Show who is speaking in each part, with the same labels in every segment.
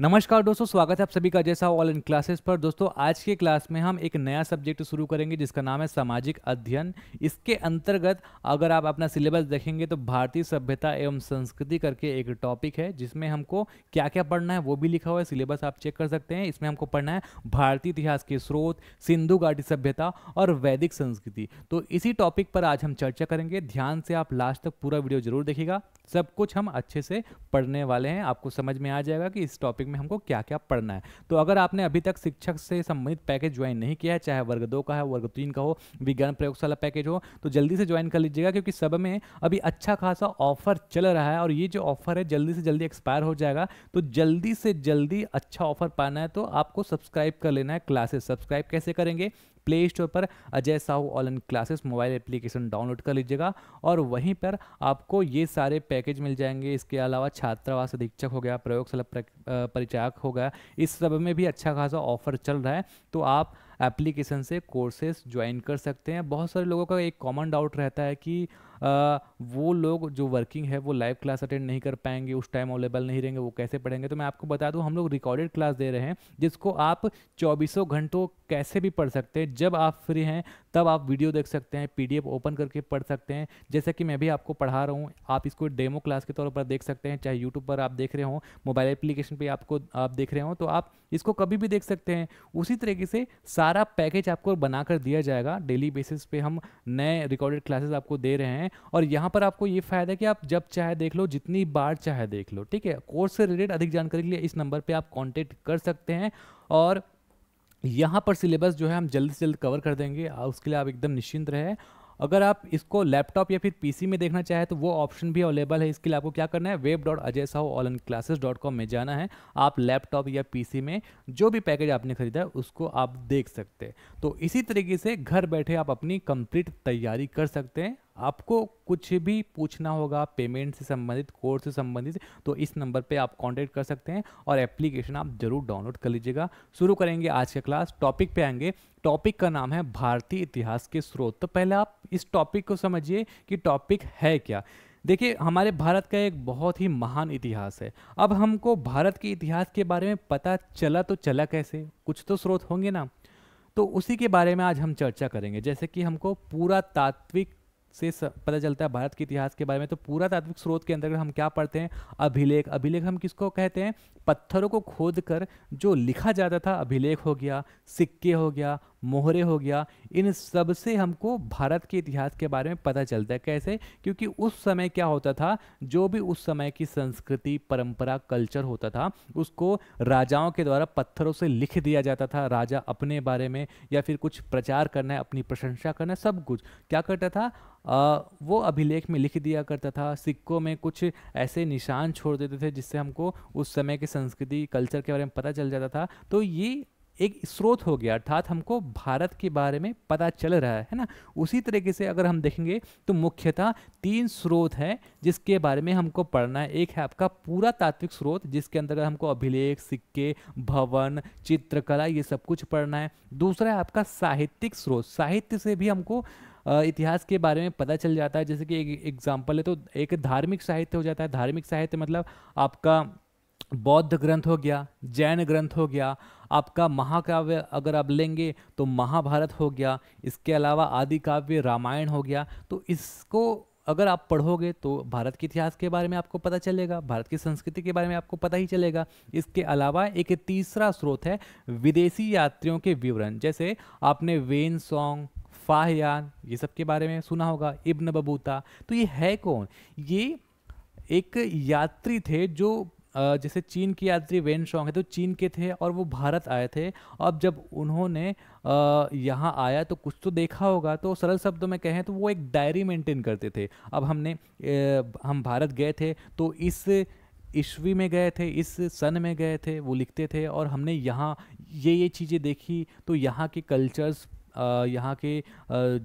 Speaker 1: नमस्कार दोस्तों स्वागत है आप सभी का जैसा ऑल इन क्लासेस पर दोस्तों आज के क्लास में हम एक नया सब्जेक्ट शुरू करेंगे जिसका नाम है सामाजिक अध्ययन इसके अंतर्गत अगर आप अपना सिलेबस देखेंगे तो भारतीय सभ्यता एवं संस्कृति करके एक टॉपिक है जिसमें हमको क्या क्या पढ़ना है वो भी लिखा हुआ है सिलेबस आप चेक कर सकते हैं इसमें हमको पढ़ना है भारतीय इतिहास के स्रोत सिंधु घाटी सभ्यता और वैदिक संस्कृति तो इसी टॉपिक पर आज हम चर्चा करेंगे ध्यान से आप लास्ट तक पूरा वीडियो जरूर देखेगा सब कुछ हम अच्छे से पढ़ने वाले हैं आपको समझ में आ जाएगा कि इस टॉपिक टॉपिक में हमको क्या क्या पढ़ना है तो अगर आपने अभी तक शिक्षक से संबंधित पैकेज ज्वाइन नहीं किया है चाहे वर्ग दो का है वर्ग तीन का हो विज्ञान प्रयोगशाला पैकेज हो तो जल्दी से ज्वाइन कर लीजिएगा क्योंकि सब में अभी अच्छा खासा ऑफर चल रहा है और ये जो ऑफर है जल्दी से जल्दी एक्सपायर हो जाएगा तो जल्दी से जल्दी अच्छा ऑफर पाना है तो आपको सब्सक्राइब कर लेना है क्लासेस सब्सक्राइब कैसे करेंगे प्ले स्टोर पर Ajay Sahu online classes mobile application download कर लीजिएगा और वहीं पर आपको ये सारे पैकेज मिल जाएंगे इसके अलावा छात्रावास अधीक्षक हो गया प्रयोगशाला परिचायक हो गया इस सब में भी अच्छा खासा ऑफर चल रहा है तो आप एप्लीकेशन से कोर्सेज ज्वाइन कर सकते हैं बहुत सारे लोगों का एक कॉमन डाउट रहता है कि आ, वो लोग जो वर्किंग है वो लाइव क्लास अटेंड नहीं कर पाएंगे उस टाइम अवेलेबल नहीं रहेंगे वो कैसे पढ़ेंगे तो मैं आपको बता दूं हम लोग रिकॉर्डेड क्लास दे रहे हैं जिसको आप चौबीसों घंटों कैसे भी पढ़ सकते हैं जब आप फ्री हैं तब आप वीडियो देख सकते हैं पीडीएफ ओपन करके पढ़ सकते हैं जैसा कि मैं भी आपको पढ़ा रहा हूँ आप इसको डेमो क्लास के तौर पर देख सकते हैं चाहे यूट्यूब पर आप देख रहे हो मोबाइल एप्लीकेशन पर आपको आप देख रहे हो तो आप इसको कभी भी देख सकते हैं उसी तरीके से सारा पैकेज आपको बनाकर दिया जाएगा डेली बेसिस पे हम नए रिकॉर्डेड क्लासेस आपको दे रहे हैं और यहाँ पर आपको ये फ़ायदा है कि आप जब चाहे देख लो जितनी बार चाहे देख लो ठीक है कोर्स से रिलेटेड अधिक जानकारी के लिए इस नंबर पर आप कॉन्टेक्ट कर सकते हैं और यहाँ पर सिलेबस जो है हम जल्द से जल्द कवर कर देंगे उसके लिए आप एकदम निश्चिंत रहें अगर आप इसको लैपटॉप या फिर पीसी में देखना चाहें तो वो ऑप्शन भी अवेलेबल है इसके लिए आपको क्या करना है web dot Ajay Sahu all in classes dot com में जाना है आप लैपटॉप या पीसी में जो भी पैकेज आपने खरीदा है उसको आप देख सकते हैं तो इसी तरीके से घर बैठे आप अपनी कंप्लीट तैयारी कर सकते हैं आपको कुछ भी पूछना होगा पेमेंट से संबंधित कोर्स से संबंधित तो इस नंबर पे आप कांटेक्ट कर सकते हैं और एप्लीकेशन आप ज़रूर डाउनलोड कर लीजिएगा शुरू करेंगे आज का क्लास टॉपिक पे आएंगे टॉपिक का नाम है भारतीय इतिहास के स्रोत तो पहले आप इस टॉपिक को समझिए कि टॉपिक है क्या देखिए हमारे भारत का एक बहुत ही महान इतिहास है अब हमको भारत के इतिहास के बारे में पता चला तो चला कैसे कुछ तो स्रोत होंगे ना तो उसी के बारे में आज हम चर्चा करेंगे जैसे कि हमको पूरा तात्विक से पता चलता है भारत के इतिहास के बारे में तो पुरातात्विक स्रोत के अंतर्गत हम क्या पढ़ते हैं अभिलेख अभिलेख हम किसको कहते हैं पत्थरों को खोद कर जो लिखा जाता था अभिलेख हो गया सिक्के हो गया मोहरे हो गया इन सब से हमको भारत के इतिहास के बारे में पता चलता है कैसे क्योंकि उस समय क्या होता था जो भी उस समय की संस्कृति परंपरा कल्चर होता था उसको राजाओं के द्वारा पत्थरों से लिख दिया जाता था राजा अपने बारे में या फिर कुछ प्रचार करना है अपनी प्रशंसा करना है सब कुछ क्या करता था आ, वो अभिलेख में लिख दिया करता था सिक्कों में कुछ ऐसे निशान छोड़ देते थे जिससे हमको उस समय की संस्कृति कल्चर के बारे में पता चल जाता था तो ये एक स्रोत हो गया अर्थात हमको भारत के बारे में पता चल रहा है ना उसी तरीके से अगर हम देखेंगे तो मुख्यतः तीन स्रोत हैं जिसके बारे में हमको पढ़ना है एक है आपका पूरा तात्विक स्रोत जिसके अंतर्गत हमको अभिलेख सिक्के भवन चित्रकला ये सब कुछ पढ़ना है दूसरा है आपका साहित्यिक स्रोत साहित्य से भी हमको इतिहास के बारे में पता चल जाता है जैसे कि एक एग्जाम्पल है तो एक धार्मिक साहित्य हो जाता है धार्मिक साहित्य मतलब आपका बौद्ध ग्रंथ हो गया जैन ग्रंथ हो गया आपका महाकाव्य अगर आप लेंगे तो महाभारत हो गया इसके अलावा आदि काव्य रामायण हो गया तो इसको अगर आप पढ़ोगे तो भारत के इतिहास के बारे में आपको पता चलेगा भारत की संस्कृति के बारे में आपको पता ही चलेगा इसके अलावा एक तीसरा स्रोत है विदेशी यात्रियों के विवरण जैसे आपने वेन सॉन्ग फाहयान ये सब के बारे में सुना होगा इब्न बबूता तो ये है कौन ये एक यात्री थे जो जैसे चीन की यात्री वेन शॉन्ग है तो चीन के थे और वो भारत आए थे अब जब उन्होंने यहाँ आया तो कुछ तो देखा होगा तो सरल शब्दों में कहें तो वो एक डायरी मेंटेन करते थे अब हमने हम भारत गए थे तो इस ईस्वी में गए थे इस सन में गए थे वो लिखते थे और हमने यहाँ ये ये चीज़ें देखी तो यहाँ के कल्चर्स यहाँ के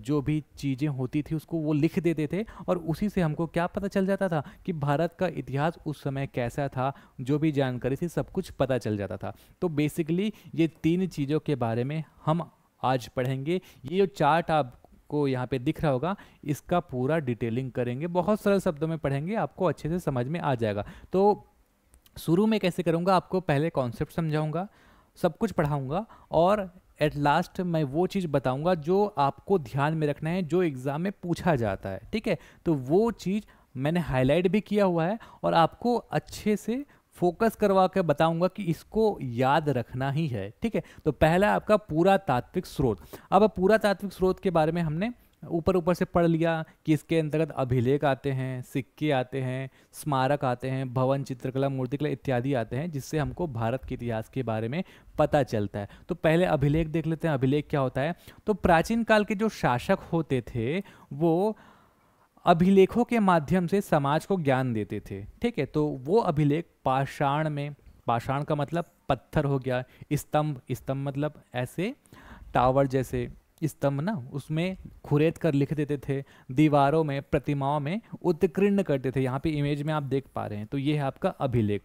Speaker 1: जो भी चीज़ें होती थी उसको वो लिख देते थे और उसी से हमको क्या पता चल जाता था कि भारत का इतिहास उस समय कैसा था जो भी जानकारी थी सब कुछ पता चल जाता था तो बेसिकली ये तीन चीज़ों के बारे में हम आज पढ़ेंगे ये जो चार्ट आप आपको यहाँ पे दिख रहा होगा इसका पूरा डिटेलिंग करेंगे बहुत सरल शब्दों में पढ़ेंगे आपको अच्छे से समझ में आ जाएगा तो शुरू में कैसे करूँगा आपको पहले कॉन्सेप्ट समझाऊँगा सब कुछ पढ़ाऊँगा और एट लास्ट मैं वो चीज़ बताऊंगा जो आपको ध्यान में रखना है जो एग्ज़ाम में पूछा जाता है ठीक है तो वो चीज़ मैंने हाईलाइट भी किया हुआ है और आपको अच्छे से फोकस करवा के बताऊंगा कि इसको याद रखना ही है ठीक है तो पहला आपका पूरा तात्विक स्रोत अब पूरा तात्विक स्रोत के बारे में हमने ऊपर ऊपर से पढ़ लिया कि इसके अंतर्गत अभिलेख आते हैं सिक्के आते हैं स्मारक आते हैं भवन चित्रकला मूर्तिकला इत्यादि आते हैं जिससे हमको भारत के इतिहास के बारे में पता चलता है तो पहले अभिलेख देख लेते हैं अभिलेख क्या होता है तो प्राचीन काल के जो शासक होते थे वो अभिलेखों के माध्यम से समाज को ज्ञान देते थे ठीक है तो वो अभिलेख पाषाण में पाषाण का मतलब पत्थर हो गया स्तंभ स्तंभ मतलब ऐसे टावर जैसे स्तंभ ना उसमें खुरेद कर लिख देते थे दीवारों में प्रतिमाओं में उत्कीर्ण करते थे यहाँ पे इमेज में आप देख पा रहे हैं तो ये है आपका अभिलेख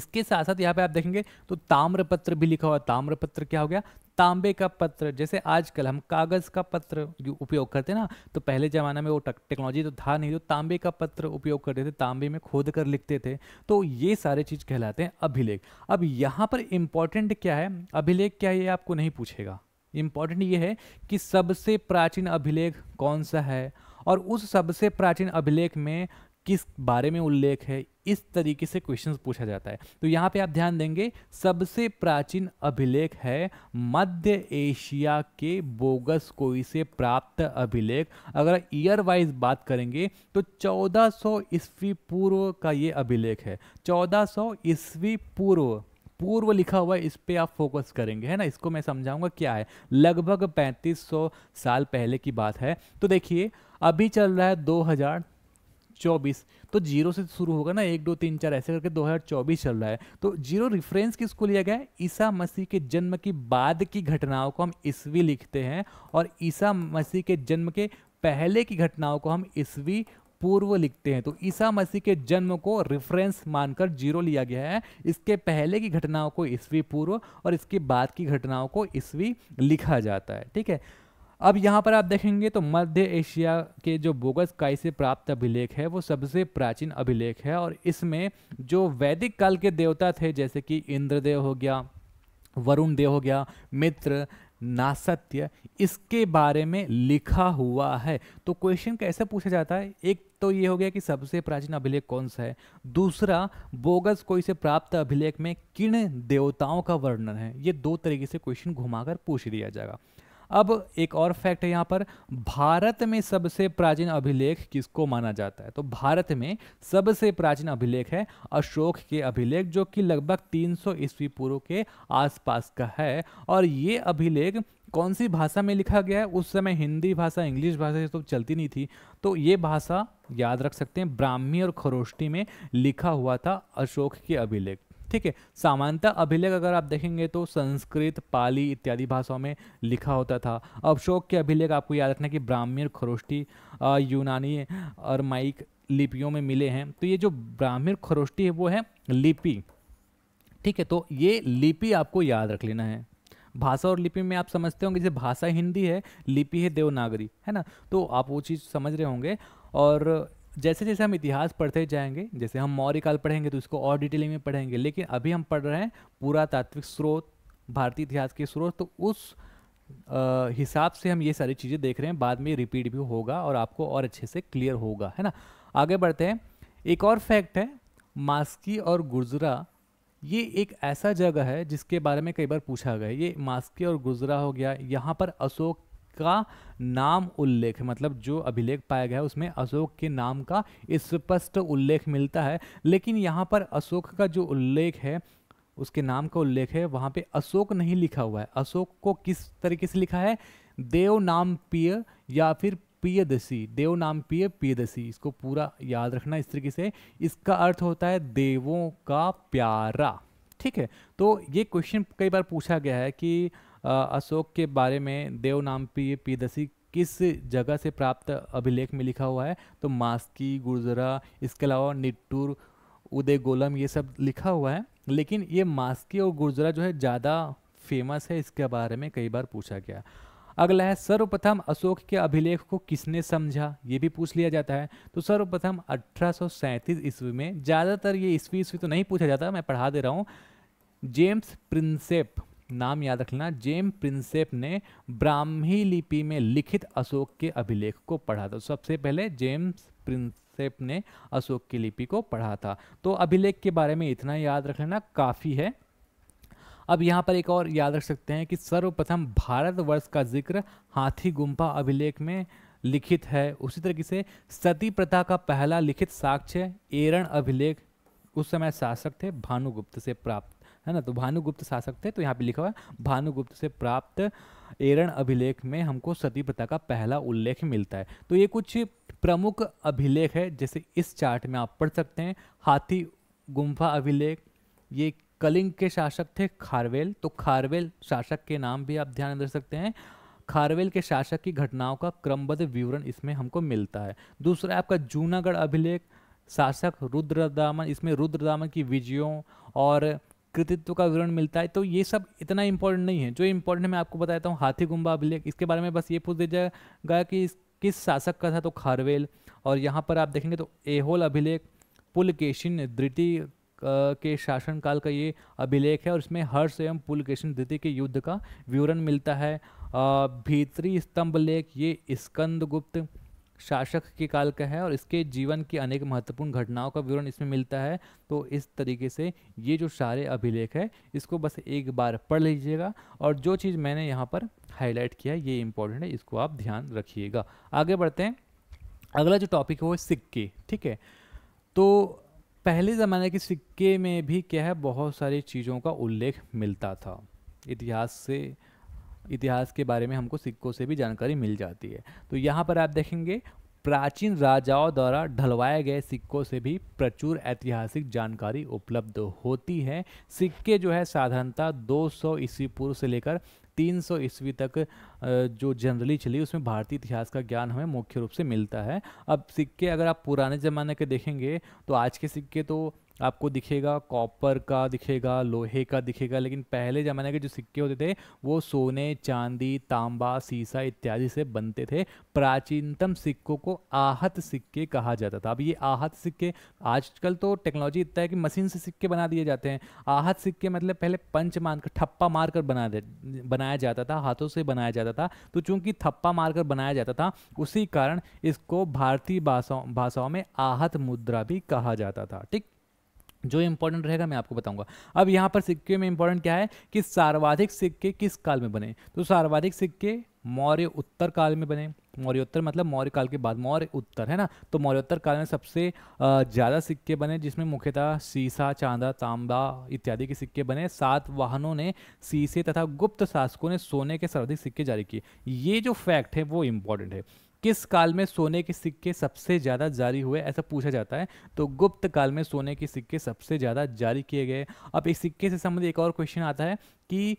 Speaker 1: इसके साथ साथ यहाँ पे आप देखेंगे तो ताम्रपत्र भी लिखा हुआ ताम्रपत्र क्या हो गया तांबे का पत्र जैसे आजकल हम कागज़ का पत्र उपयोग करते हैं ना तो पहले ज़माने में वो टेक्नोलॉजी तो था नहीं तो तांबे का पत्र उपयोग करते थे तांबे में खोद कर लिखते थे तो ये सारे चीज़ कहलाते हैं अभिलेख अब यहाँ पर इंपॉर्टेंट क्या है अभिलेख क्या है ये आपको नहीं पूछेगा इम्पॉर्टेंट ये है कि सबसे प्राचीन अभिलेख कौन सा है और उस सबसे प्राचीन अभिलेख में किस बारे में उल्लेख है इस तरीके से क्वेश्चन पूछा जाता है तो यहाँ पे आप ध्यान देंगे सबसे प्राचीन अभिलेख है मध्य एशिया के बोगस कोई से प्राप्त अभिलेख अगर ईयर वाइज बात करेंगे तो 1400 ईस्वी पूर्व का ये अभिलेख है 1400 ईस्वी पूर्व पूर्व लिखा हुआ है इस पर आप फोकस करेंगे है ना इसको मैं समझाऊंगा क्या है लगभग 3500 साल पहले की बात है तो देखिए अभी चल रहा है 2024 तो जीरो से शुरू होगा ना एक दो तीन चार ऐसे करके 2024 चल रहा है तो जीरो रिफरेंस किसको लिया गया है ईसा मसीह के जन्म की बाद की घटनाओं को हम ईस्वी लिखते हैं और ईसा मसीह के जन्म के पहले की घटनाओं को हम ईस्वी पूर्व लिखते हैं तो ईसा मसीह के जन्म को रेफरेंस मानकर जीरो लिया गया है इसके पहले की घटनाओं को ईस्वी पूर्व और इसके बाद की घटनाओं को ईस्वी लिखा जाता है ठीक है अब यहाँ पर आप देखेंगे तो मध्य एशिया के जो बोगस काई से प्राप्त अभिलेख है वो सबसे प्राचीन अभिलेख है और इसमें जो वैदिक काल के देवता थे जैसे कि इंद्रदेव हो गया वरुण देव हो गया मित्र नासत्य इसके बारे में लिखा हुआ है तो क्वेश्चन कैसे पूछा जाता है एक तो ये हो गया कि सबसे प्राचीन अभिलेख कौन सा है दूसरा बोगस कोई से प्राप्त अभिलेख में किन देवताओं का वर्णन है ये दो तरीके से क्वेश्चन घुमाकर पूछ दिया जाएगा अब एक और फैक्ट है यहाँ पर भारत में सबसे प्राचीन अभिलेख किसको माना जाता है तो भारत में सबसे प्राचीन अभिलेख है अशोक के अभिलेख जो कि लगभग 300 ईस्वी पूर्व के आसपास का है और ये अभिलेख कौन सी भाषा में लिखा गया है उस समय हिंदी भाषा इंग्लिश भाषा ये तो चलती नहीं थी तो ये भाषा याद रख सकते हैं ब्राह्मी और खरोष्टी में लिखा हुआ था अशोक के अभिलेख ठीक है सामान्यतः अभिलेख अगर आप देखेंगे तो संस्कृत पाली इत्यादि भाषाओं में लिखा होता था अशोक के अभिलेख आपको याद रखना कि ब्राह्मीर खरोष्टी यूनानी और माइक लिपियों में मिले हैं तो ये जो ब्राह्मीर खरोष्टी है वो है लिपि ठीक है तो ये लिपि आपको याद रख लेना है भाषा और लिपि में आप समझते होंगे जैसे भाषा हिंदी है लिपि है देवनागरी है ना तो आप वो चीज़ समझ रहे होंगे और जैसे जैसे हम इतिहास पढ़ते जाएंगे जैसे हम मौर्य काल पढ़ेंगे तो इसको और डिटेलिंग में पढ़ेंगे लेकिन अभी हम पढ़ रहे हैं पुरातात्विक स्रोत भारतीय इतिहास के स्रोत तो उस हिसाब से हम ये सारी चीज़ें देख रहे हैं बाद में रिपीट भी होगा और आपको और अच्छे से क्लियर होगा है ना आगे बढ़ते हैं एक और फैक्ट है मास्की और गुजरा ये एक ऐसा जगह है जिसके बारे में कई बार पूछा गया ये मास्की और गुजरा हो गया यहाँ पर अशोक का नाम उल्लेख मतलब जो अभिलेख पाया गया है उसमें अशोक के नाम का स्पष्ट उल्लेख मिलता है लेकिन यहाँ पर अशोक का जो उल्लेख है उसके नाम का उल्लेख है वहाँ पे अशोक नहीं लिखा हुआ है अशोक को किस तरीके से लिखा है देव नाम प्रिय या फिर प्रियदशी देव नाम प्रिय प्रियदशी इसको पूरा याद रखना इस तरीके से इसका अर्थ होता है देवों का प्यारा ठीक है तो ये क्वेश्चन कई बार पूछा गया है कि अशोक के बारे में देव नाम पी पीदसी किस जगह से प्राप्त अभिलेख में लिखा हुआ है तो मास्की गुर्जरा इसके अलावा निट्टूर उदय गोलम ये सब लिखा हुआ है लेकिन ये मास्की और गुर्जरा जो है ज़्यादा फेमस है इसके बारे में कई बार पूछा गया अगला है सर्वप्रथम अशोक के अभिलेख को किसने समझा ये भी पूछ लिया जाता है तो सर्वप्रथम अठारह ईस्वी में ज़्यादातर ये ईस्वी ईस्वी तो नहीं पूछा जाता मैं पढ़ा दे रहा हूँ जेम्स प्रिंसेप नाम याद रखना जेम प्रिंसेप ने ब्राह्मी लिपि में लिखित अशोक के अभिलेख को पढ़ा था सबसे पहले जेम्स प्रिंसेप ने अशोक की लिपि को पढ़ा था तो अभिलेख के बारे में इतना याद रख लेना काफ़ी है अब यहाँ पर एक और याद रख सकते हैं कि सर्वप्रथम भारतवर्ष का जिक्र हाथी गुम्फा अभिलेख में लिखित है उसी तरीके से सती प्रथा का पहला लिखित साक्ष्य एरण अभिलेख उस समय शासक थे भानुगुप्त से प्राप्त है ना तो भानुगुप्त शासक थे तो यहाँ पे लिखा हुआ है भानुगुप्त से प्राप्त एरण अभिलेख में हमको सती प्रथा का पहला उल्लेख मिलता है तो ये कुछ प्रमुख अभिलेख है जैसे इस चार्ट में आप पढ़ सकते हैं हाथी गुम्फा अभिलेख ये कलिंग के शासक थे खारवेल तो खारवेल शासक के नाम भी आप ध्यान दे सकते हैं खारवेल के शासक की घटनाओं का क्रमबद्ध विवरण इसमें हमको मिलता है दूसरा आपका जूनागढ़ अभिलेख शासक रुद्रदामन इसमें रुद्रदामन की विजयों और कृतित्व का विवरण मिलता है तो ये सब इतना इंपॉर्टेंट नहीं है जो इम्पोर्टेंट मैं आपको बताता हूँ हाथी गुम्बा अभिलेख इसके बारे में बस ये पूछ दीजिएगा कि किस शासक का था तो खारवेल और यहाँ पर आप देखेंगे तो एहोल अभिलेख पुलकेशिन द्वितीय के शासनकाल का ये अभिलेख है और इसमें हर्ष एवं पुलकेशन द्वितीय के युद्ध का विवरण मिलता है भीतरी स्तंभ लेख ये स्कंदगुप्त शासक के काल का है और इसके जीवन की अनेक महत्वपूर्ण घटनाओं का विवरण इसमें मिलता है तो इस तरीके से ये जो सारे अभिलेख है इसको बस एक बार पढ़ लीजिएगा और जो चीज़ मैंने यहाँ पर हाईलाइट किया ये इम्पोर्टेंट है इसको आप ध्यान रखिएगा आगे बढ़ते हैं अगला जो टॉपिक है वो सिक्के ठीक है तो पहले ज़माने के सिक्के में भी क्या है बहुत सारी चीज़ों का उल्लेख मिलता था इतिहास से इतिहास के बारे में हमको सिक्कों से भी जानकारी मिल जाती है तो यहाँ पर आप देखेंगे प्राचीन राजाओं द्वारा ढलवाए गए सिक्कों से भी प्रचुर ऐतिहासिक जानकारी उपलब्ध होती है सिक्के जो है साधारणतः 200 सौ ईस्वी पूर्व से लेकर 300 सौ ईस्वी तक जो जनरली चली उसमें भारतीय इतिहास का ज्ञान हमें मुख्य रूप से मिलता है अब सिक्के अगर आप पुराने ज़माने के देखेंगे तो आज के सिक्के तो आपको दिखेगा कॉपर का दिखेगा लोहे का दिखेगा लेकिन पहले ज़माने के जो सिक्के होते थे वो सोने चांदी तांबा सीसा इत्यादि से बनते थे प्राचीनतम सिक्कों को आहत सिक्के कहा जाता था अब ये आहत सिक्के आजकल तो टेक्नोलॉजी इतना है कि मशीन से सिक्के बना दिए जाते हैं आहत सिक्के मतलब पहले पंच मारकर ठप्पा मारकर बना बनाया जाता था हाथों से बनाया जाता था तो चूंकि थप्पा मारकर बनाया जाता था उसी कारण इसको भारतीय भाषाओं भाषाओं में आहत मुद्रा भी कहा जाता था ठीक जो इंपॉर्टेंट रहेगा मैं आपको बताऊंगा अब यहाँ पर सिक्के में इंपॉर्टेंट क्या है कि सर्वाधिक सिक्के किस काल में बने तो सर्वाधिक सिक्के मौर्य उत्तर काल में बने मौर्योत्तर मतलब मौर्य काल के बाद मौर्य उत्तर है ना तो मौर्योत्तर काल में सबसे ज़्यादा सिक्के बने जिसमें मुख्यतः सीसा चांदा तांबा इत्यादि के सिक्के बने सात वाहनों ने सीसे तथा गुप्त शासकों ने सोने के सर्वाधिक सिक्के जारी किए ये जो फैक्ट है वो इम्पोर्टेंट है किस काल में सोने के सिक्के सबसे ज़्यादा जारी हुए ऐसा पूछा जाता है तो गुप्त काल में सोने के सिक्के सबसे ज़्यादा जारी किए गए अब इस सिक्के से संबंधित एक और क्वेश्चन आता है कि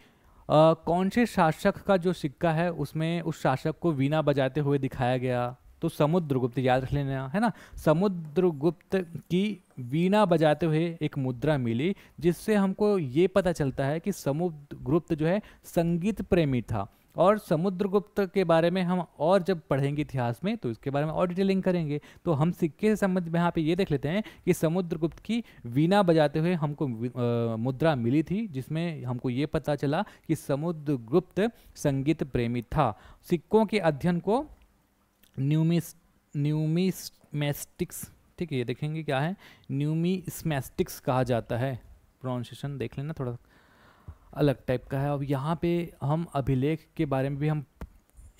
Speaker 1: आ, कौन से शासक का जो सिक्का है उसमें उस शासक को वीणा बजाते हुए दिखाया गया तो समुद्रगुप्त याद रख लेना है ना समुद्रगुप्त की वीणा बजाते हुए एक मुद्रा मिली जिससे हमको ये पता चलता है कि समुद्रगुप्त जो है संगीत प्रेमी था और समुद्रगुप्त के बारे में हम और जब पढ़ेंगे इतिहास में तो इसके बारे में और डिटेलिंग करेंगे तो हम सिक्के से संबंध में यहाँ पे ये देख लेते हैं कि समुद्रगुप्त की वीणा बजाते हुए हमको आ, मुद्रा मिली थी जिसमें हमको ये पता चला कि समुद्रगुप्त संगीत प्रेमी था सिक्कों के अध्ययन को न्यूमिस न्यूमिस्मेस्टिक्स ठीक है ये देखेंगे क्या है न्यूमिसमेस्टिक्स कहा जाता है प्रोनाउंसिएशन देख लेना थोड़ा अलग टाइप का है अब यहाँ पे हम अभिलेख के बारे में भी हम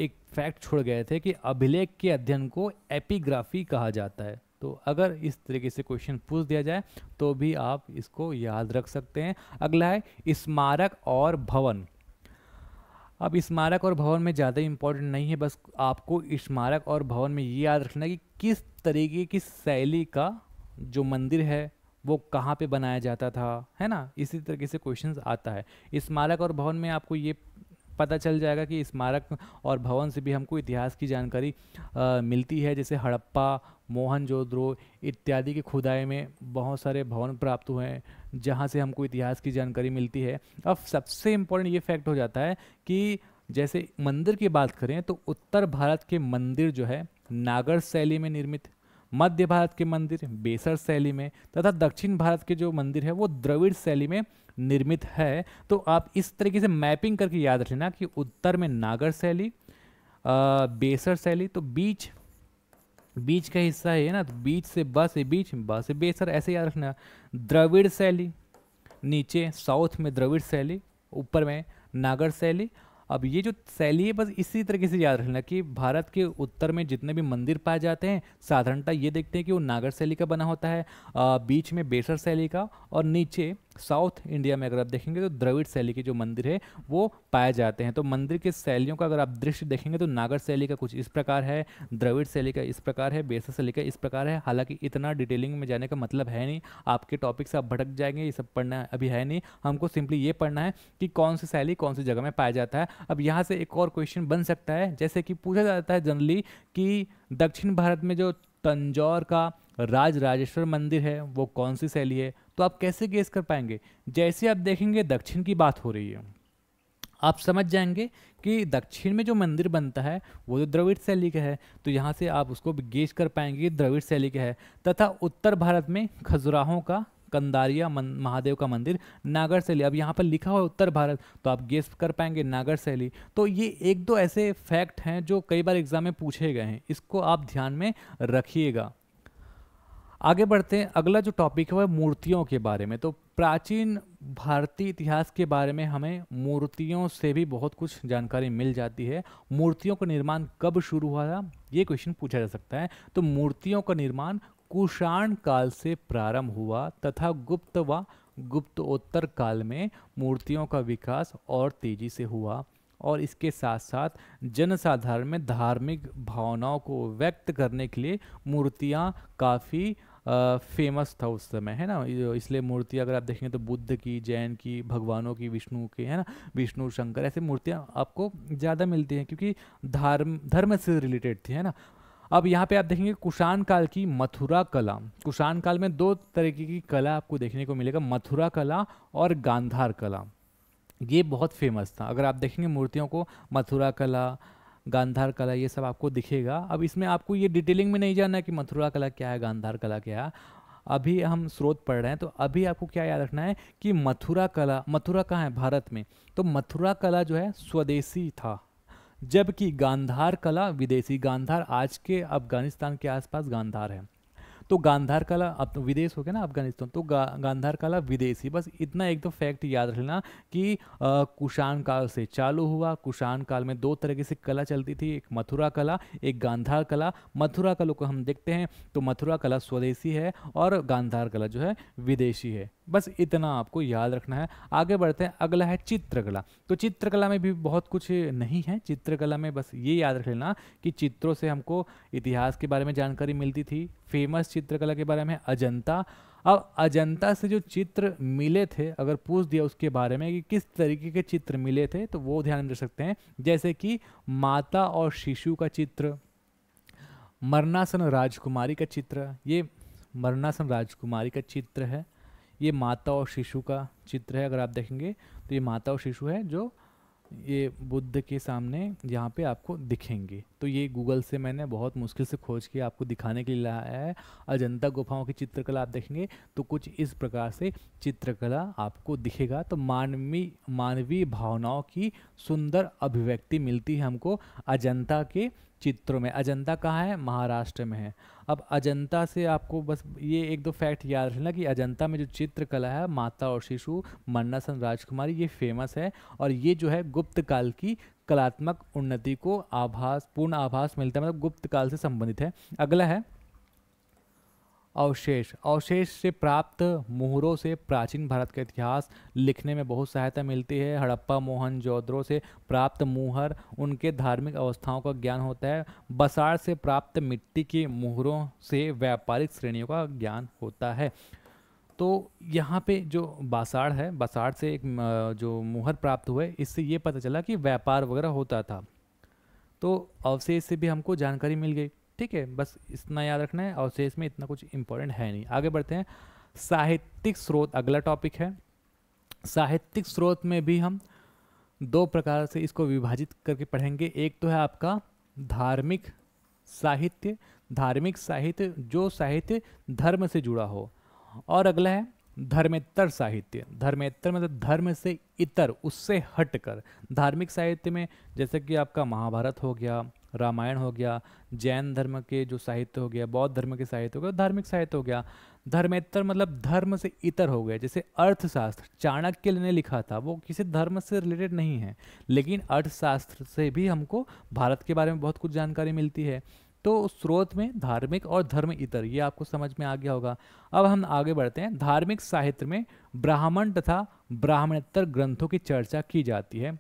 Speaker 1: एक फैक्ट छोड़ गए थे कि अभिलेख के अध्ययन को एपिग्राफी कहा जाता है तो अगर इस तरीके से क्वेश्चन पूछ दिया जाए तो भी आप इसको याद रख सकते हैं अगला है स्मारक और भवन अब स्मारक और भवन में ज़्यादा इम्पोर्टेंट नहीं है बस आपको स्मारक और भवन में ये याद रखना कि किस तरीके की शैली का जो मंदिर है वो कहाँ पे बनाया जाता था है ना इसी तरीके से क्वेश्चन आता है स्मारक और भवन में आपको ये पता चल जाएगा कि स्मारक और भवन से भी हमको इतिहास की जानकारी आ, मिलती है जैसे हड़प्पा मोहनजोदड़ो इत्यादि की खुदाई में बहुत सारे भवन प्राप्त हुए हैं जहाँ से हमको इतिहास की जानकारी मिलती है अब सबसे इम्पोर्टेंट ये फैक्ट हो जाता है कि जैसे मंदिर की बात करें तो उत्तर भारत के मंदिर जो है नागर शैली में निर्मित मध्य भारत के मंदिर बेसर शैली में तथा दक्षिण भारत के जो मंदिर है वो द्रविड़ शैली में निर्मित है तो आप इस तरीके से मैपिंग करके याद रखना कि उत्तर में नागर शैली बेसर शैली तो बीच बीच का हिस्सा है ना तो बीच से बस बीच बस बेसर ऐसे याद रखना द्रविड़ शैली नीचे साउथ में द्रविड़ शैली ऊपर में नागर शैली अब ये जो शैली है बस इसी तरीके से याद रखना कि भारत के उत्तर में जितने भी मंदिर पाए जाते हैं साधारणतः ये देखते हैं कि वो नागर शैली का बना होता है बीच में बेसर शैली का और नीचे साउथ इंडिया में अगर आप देखेंगे तो द्रविड़ शैली के जो मंदिर है वो पाए जाते हैं तो मंदिर के शैलियों का अगर आप दृश्य देखेंगे तो नागर शैली का कुछ इस प्रकार है द्रविड़ शैली का इस प्रकार है बेसर शैली का इस प्रकार है हालांकि इतना डिटेलिंग में जाने का मतलब है नहीं आपके टॉपिक से आप भटक जाएंगे ये सब पढ़ना अभी है नहीं हमको सिंपली ये पढ़ना है कि कौन सी शैली कौन सी जगह में पाया जाता है अब यहाँ से एक और क्वेश्चन बन सकता है जैसे कि पूछा जाता है जनरली कि दक्षिण भारत में जो तंजौर का राज राजेश्वर मंदिर है वो कौन सी शैली है तो आप कैसे गेस कर पाएंगे जैसे आप देखेंगे दक्षिण की बात हो रही है आप समझ जाएंगे कि दक्षिण में जो मंदिर बनता है वो जो तो द्रविड़ शैली का है तो यहाँ से आप उसको गेज कर पाएंगे द्रविड़ शैली का है तथा उत्तर भारत में खजुराहों का कंदारिया महादेव का मंदिर नागर शैली अब यहाँ पर लिखा हुआ उत्तर भारत तो आप गेस कर पाएंगे नागर शैली तो ये एक दो ऐसे फैक्ट हैं जो कई बार एग्जाम में पूछे गए हैं इसको आप ध्यान में रखिएगा आगे बढ़ते हैं अगला जो टॉपिक है वह मूर्तियों के बारे में तो प्राचीन भारतीय इतिहास के बारे में हमें मूर्तियों से भी बहुत कुछ जानकारी मिल जाती है मूर्तियों का निर्माण कब शुरू हुआ था ये क्वेश्चन पूछा जा सकता है तो मूर्तियों का निर्माण कुषाण काल से प्रारंभ हुआ तथा गुप्त व गुप्तोत्तर काल में मूर्तियों का विकास और तेजी से हुआ और इसके साथ साथ जनसाधारण में धार्मिक भावनाओं को व्यक्त करने के लिए मूर्तियाँ काफ़ी फेमस था उस समय है ना इसलिए मूर्ति अगर आप देखेंगे तो बुद्ध की जैन की भगवानों की विष्णु की है ना विष्णु शंकर ऐसी मूर्तियाँ आपको ज़्यादा मिलती हैं क्योंकि धर्म धर्म से रिलेटेड थी है ना अब यहाँ पे आप देखेंगे कुषाण काल की मथुरा कला कुषाण काल में दो तरीके की कला आपको देखने को मिलेगा मथुरा कला और गांधार कला ये बहुत फेमस था अगर आप देखेंगे मूर्तियों को मथुरा कला गांधार कला ये सब आपको दिखेगा अब इसमें आपको ये डिटेलिंग में नहीं जाना है कि मथुरा कला क्या है गांधार कला क्या है अभी हम स्रोत पढ़ रहे हैं तो अभी आपको क्या याद रखना है कि मथुरा कला मथुरा कहाँ है भारत में तो मथुरा कला जो है स्वदेशी था जबकि गांधार कला विदेशी गांधार आज के अफगानिस्तान के आसपास गांधार है तो गांधार कला अब तो विदेश हो गया ना अफगानिस्तान तो गा, गांधार कला विदेशी बस इतना एक तो फैक्ट याद रखना कि कुषाण काल से चालू हुआ कुषाण काल में दो तरह की कला चलती थी एक मथुरा कला एक गांधार कला मथुरा कला को हम देखते हैं तो मथुरा कला स्वदेशी है और गांधार कला जो है विदेशी है बस इतना आपको याद रखना है आगे बढ़ते हैं अगला है चित्रकला तो चित्रकला में भी बहुत कुछ नहीं है चित्रकला में बस ये याद रख लेना कि चित्रों से हमको इतिहास के बारे में जानकारी मिलती थी फेमस चित्रकला के बारे में अजंता अब अजंता से जो चित्र मिले थे अगर पूछ दिया उसके बारे में कि किस तरीके के चित्र मिले थे तो वो ध्यान में रख सकते हैं जैसे कि माता और शिशु का चित्र मरनासन राजकुमारी का चित्र ये मरनासन राजकुमारी का चित्र है ये माता और शिशु का चित्र है अगर आप देखेंगे तो ये माता और शिशु है जो ये बुद्ध के सामने यहाँ पे आपको दिखेंगे तो ये गूगल से मैंने बहुत मुश्किल से खोज के आपको दिखाने के लिए लाया है अजंता गुफाओं की चित्रकला आप देखेंगे तो कुछ इस प्रकार से चित्रकला आपको दिखेगा तो मानवीय मानवीय भावनाओं की सुंदर अभिव्यक्ति मिलती है हमको अजंता के चित्रों में अजंता कहाँ है महाराष्ट्र में है अब अजंता से आपको बस ये एक दो फैक्ट याद रखना कि अजंता में जो चित्रकला है माता और शिशु मन्ना सन राजकुमारी ये फेमस है और ये जो है गुप्त काल की कलात्मक उन्नति को आभास पूर्ण आभास मिलता है मतलब गुप्त काल से संबंधित है अगला है अवशेष अवशेष से प्राप्त मुहरों से प्राचीन भारत का इतिहास लिखने में बहुत सहायता मिलती है हड़प्पा मोहन जोधरों से प्राप्त मुहर उनके धार्मिक अवस्थाओं का ज्ञान होता है बसाड़ से प्राप्त मिट्टी की मुहरों से व्यापारिक श्रेणियों का ज्ञान होता है तो यहाँ पे जो बासाड़ है बासाड़ से एक जो मुहर प्राप्त हुए इससे ये पता चला कि व्यापार वगैरह होता था तो अवशेष से भी हमको जानकारी मिल गई ठीक है बस इतना याद रखना है अवशेष में इतना कुछ इम्पोर्टेंट है नहीं आगे बढ़ते हैं साहित्यिक स्रोत अगला टॉपिक है साहित्यिक स्रोत में भी हम दो प्रकार से इसको विभाजित करके पढ़ेंगे एक तो है आपका धार्मिक साहित्य धार्मिक साहित्य जो साहित्य धर्म से जुड़ा हो और अगला है धर्मेतर साहित्य धर्मेतर मतलब धर्म से इतर उससे हटकर धार्मिक साहित्य में जैसे कि आपका महाभारत हो गया रामायण हो गया जैन धर्म के जो साहित्य हो गया बौद्ध धर्म के साहित्य हो गया धार्मिक साहित्य हो गया धर्मेतर मतलब धर्म से इतर हो गया जैसे अर्थशास्त्र चाणक्य ने लिखा था वो किसी धर्म से रिलेटेड नहीं है लेकिन अर्थशास्त्र से भी हमको भारत के बारे में बहुत कुछ जानकारी मिलती है तो स्रोत में धार्मिक और धर्म इतर ये आपको समझ में आ गया होगा अब हम आगे बढ़ते हैं धार्मिक साहित्य में ब्राह्मण तथा ब्राह्मणत्तर ग्रंथों की चर्चा की जाती है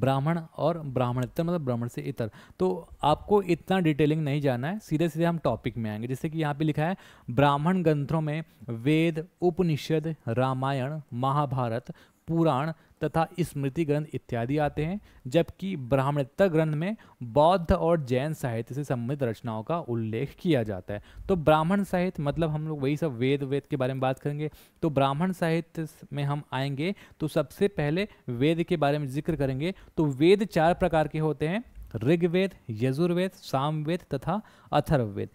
Speaker 1: ब्राह्मण और ब्राह्मणत्तर मतलब ब्राह्मण से इतर तो आपको इतना डिटेलिंग नहीं जाना है सीधे सीधे हम टॉपिक में आएंगे जैसे कि यहाँ पे लिखा है ब्राह्मण ग्रंथों में वेद उपनिषद रामायण महाभारत पुराण तथा स्मृति ग्रंथ इत्यादि आते हैं जबकि ब्राह्मण ग्रंथ में बौद्ध और जैन साहित्य से संबंधित रचनाओं का उल्लेख किया जाता है तो ब्राह्मण साहित्य मतलब हम लोग वही सब वेद वेद के बारे में बात करेंगे तो ब्राह्मण साहित्य में हम आएंगे तो सबसे पहले वेद के बारे में जिक्र करेंगे तो वेद चार प्रकार के होते हैं ऋग्वेद यजुर्वेद सामवेद तथा अथर्ववेद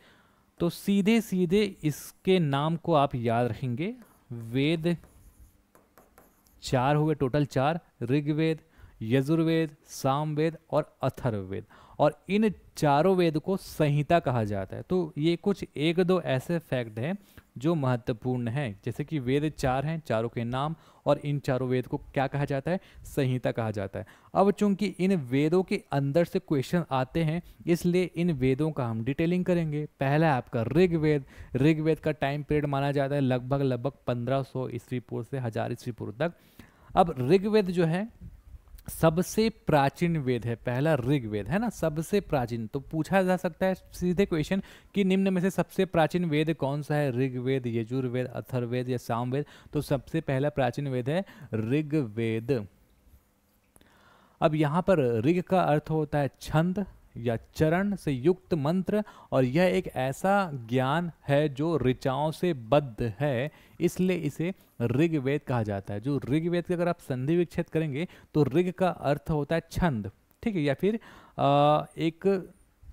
Speaker 1: तो सीधे सीधे इसके नाम को आप याद रखेंगे वेद चार हो गए टोटल चार ऋग्वेद यजुर्वेद सामवेद और अथर्ववेद और इन चारों वेद को संहिता कहा जाता है तो ये कुछ एक दो ऐसे फैक्ट हैं जो महत्वपूर्ण हैं जैसे कि वेद चार हैं चारों के नाम और इन चारों वेद को क्या कहा जाता है संहिता कहा जाता है अब चूंकि इन वेदों के अंदर से क्वेश्चन आते हैं इसलिए इन वेदों का हम डिटेलिंग करेंगे पहला है आपका ऋग्वेद ऋग्वेद का टाइम पीरियड माना जाता है लगभग लगभग सौ ईस्वी पूर्व से हज़ार ईस्वी पूर्व तक अब ऋग्वेद जो है सबसे प्राचीन वेद है पहला ऋग्वेद है ना सबसे प्राचीन तो पूछा जा सकता है सीधे क्वेश्चन कि निम्न में से सबसे प्राचीन वेद कौन सा है ऋग्वेद यजुर्वेद अथर्वेद या सामवेद तो सबसे पहला प्राचीन वेद है ऋग वेद अब यहां पर ऋग का अर्थ होता है छंद या चरण से युक्त मंत्र और यह एक ऐसा ज्ञान है जो ऋचाओं से बद्ध है इसलिए इसे ऋग्वेद कहा जाता है जो ऋग्वेद का अगर आप संधि विच्छेद करेंगे तो ऋग का अर्थ होता है छंद ठीक है या फिर आ, एक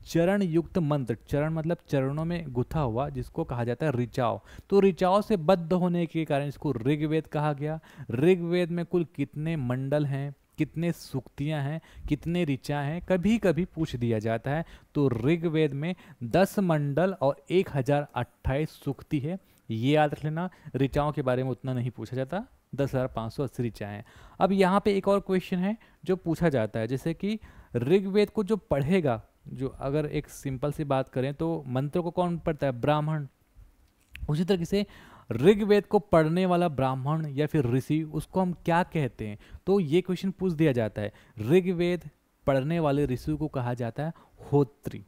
Speaker 1: चरण युक्त मंत्र चरण मतलब चरणों में गुथा हुआ जिसको कहा जाता है ऋचाओ तो ऋचाओ से बद्ध होने के कारण इसको ऋग्वेद कहा गया ऋग्वेद में कुल कितने मंडल हैं कितने सुक्तियाँ हैं कितने ऋचा हैं कभी कभी पूछ दिया जाता है तो ऋग्वेद में दस मंडल और एक हज़ार अट्ठाईस सुक्ति है ये याद रख लेना ऋचाओं के बारे में उतना नहीं पूछा जाता दस हज़ार पाँच सौ अस्सी ऋचा हैं अब यहाँ पे एक और क्वेश्चन है जो पूछा जाता है जैसे कि ऋग्वेद को जो पढ़ेगा जो अगर एक सिंपल सी बात करें तो मंत्र को कौन पढ़ता है ब्राह्मण उसी तरीके से ऋग्वेद को पढ़ने वाला ब्राह्मण या फिर ऋषि उसको हम क्या कहते हैं तो ये क्वेश्चन पूछ दिया जाता है ऋग्वेद पढ़ने वाले ऋषि को कहा जाता है होत्री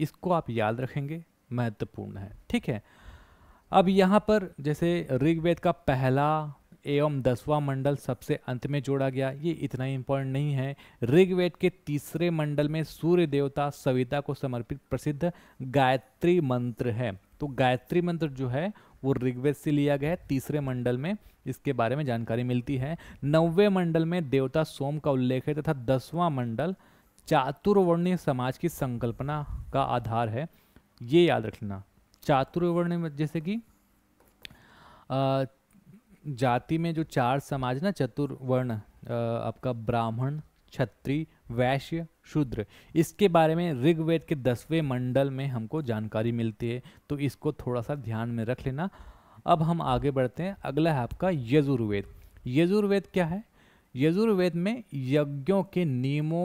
Speaker 1: इसको आप याद रखेंगे महत्वपूर्ण है ठीक है अब यहाँ पर जैसे ऋग्वेद का पहला एवं दसवां मंडल सबसे अंत में जोड़ा गया ये इतना इम्पोर्टेंट नहीं है ऋग्वेद के तीसरे मंडल में सूर्य देवता सविता को समर्पित प्रसिद्ध गायत्री मंत्र है तो गायत्री मंत्र जो है वो ऋग्वेद से लिया गया है तीसरे मंडल में इसके बारे में जानकारी मिलती है नौवे मंडल में देवता सोम का उल्लेख है तथा दसवां मंडल चातुर्वर्णीय समाज की संकल्पना का आधार है ये याद रखना चातुर्वर्ण जैसे कि जाति में जो चार समाज ना चतुर्वर्ण आपका ब्राह्मण क्षत्रि वैश्य शूद्र इसके बारे में ऋग्वेद के दसवें मंडल में हमको जानकारी मिलती है तो इसको थोड़ा सा ध्यान में रख लेना अब हम आगे बढ़ते हैं अगला है आपका यजुर्वेद यजुर्वेद क्या है यजुर्वेद में यज्ञों के नियमों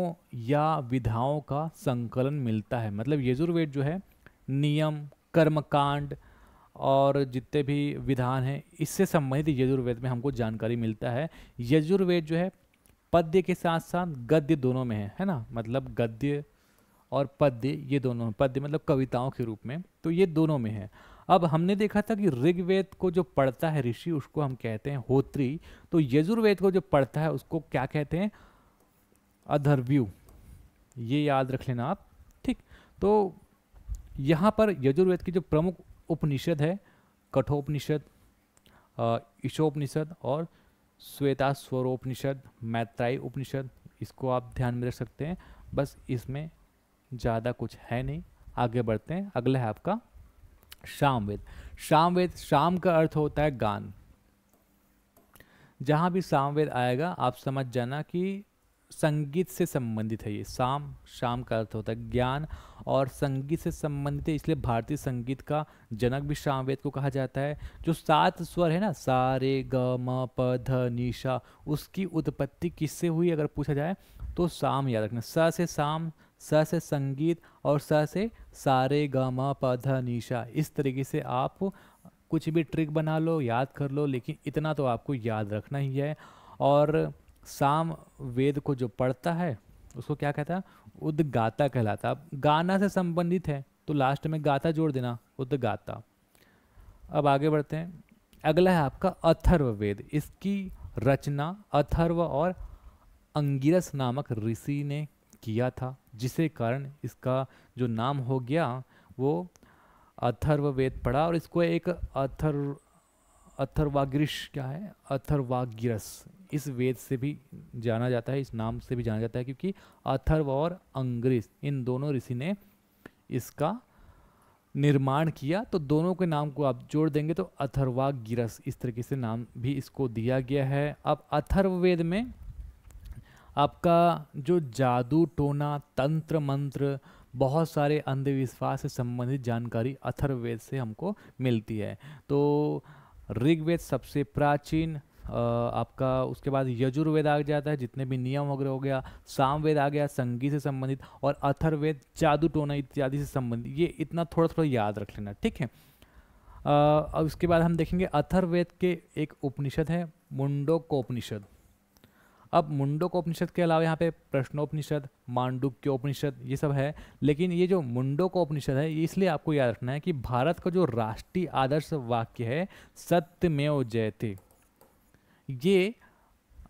Speaker 1: या विधाओं का संकलन मिलता है मतलब यजुर्वेद जो है नियम कर्मकांड और जितने भी विधान हैं इससे संबंधित यजुर्वेद में हमको जानकारी मिलता है यजुर्वेद जो है पद्य के साथ साथ गद्य दोनों में है है ना मतलब गद्य और पद्य ये दोनों पद्य मतलब कविताओं के रूप में तो ये दोनों में है अब हमने देखा था कि ऋग्वेद को जो पढ़ता है ऋषि उसको हम कहते हैं होत्री तो यजुर्वेद को जो पढ़ता है उसको क्या कहते हैं अधर्व्यू ये याद रख लेना आप ठीक तो यहाँ पर यजुर्वेद की जो प्रमुख उपनिषद है कठोपनिषद ईशोपनिषद और श्वेता स्वरोपनिषद मैत्राई उपनिषद इसको आप ध्यान में रख सकते हैं बस इसमें ज़्यादा कुछ है नहीं आगे बढ़ते हैं अगला है आपका शामवेद शामवेद शाम का अर्थ होता है गान जहाँ भी सामवेद आएगा आप समझ जाना कि संगीत से संबंधित है ये शाम शाम का अर्थ होता है ज्ञान और संगीत से संबंधित है इसलिए भारतीय संगीत का जनक भी श्रामवेद को कहा जाता है जो सात स्वर है ना सारे ग म प ध निशा उसकी उत्पत्ति किससे हुई अगर पूछा जाए तो साम याद रखना स से साम स से संगीत और स से सारे ग म प ध निशा इस तरीके से आप कुछ भी ट्रिक बना लो याद कर लो लेकिन इतना तो आपको याद रखना ही है और साम वेद को जो पढ़ता है उसको क्या कहता उदगाता कहलाता गाना से संबंधित है तो लास्ट में गाता जोड़ देना उदगाता अब आगे बढ़ते हैं अगला है आपका अथर्ववेद इसकी रचना अथर्व और अंगिरस नामक ऋषि ने किया था जिसे कारण इसका जो नाम हो गया वो अथर्ववेद पड़ा और इसको एक अथर्व अथर्वाग्रिश क्या है अथर्वाग्रस इस वेद से भी जाना जाता है इस नाम से भी जाना जाता है क्योंकि अथर्व और अंग्रेज इन दोनों ऋषि ने इसका निर्माण किया तो दोनों के नाम को आप जोड़ देंगे तो अथर्वा गिरस इस तरीके से नाम भी इसको दिया गया है अब अथर्ववेद में आपका जो जादू टोना तंत्र मंत्र बहुत सारे अंधविश्वास से संबंधित जानकारी अथर्ववेद से हमको मिलती है तो ऋग्वेद सबसे प्राचीन आपका उसके बाद यजुर्वेद आ जाता है जितने भी नियम वगैरह हो गया सामवेद आ गया संगीत से संबंधित और अथर्वेद जादू टोना इत्यादि से संबंधित ये इतना थोड़ा थोड़ा याद रख लेना ठीक है अब इसके बाद हम देखेंगे अथर्वेद के एक उपनिषद है मुंडोकोपनिषद अब मुंडोकोपनिषद के अलावा यहाँ पे प्रश्नोपनिषद मांडुक्योपनिषद उपनिषद ये सब है लेकिन ये जो मुंडोकोपनिषद है ये इसलिए आपको याद रखना है कि भारत का जो राष्ट्रीय आदर्श वाक्य है सत्यमेव जयते ये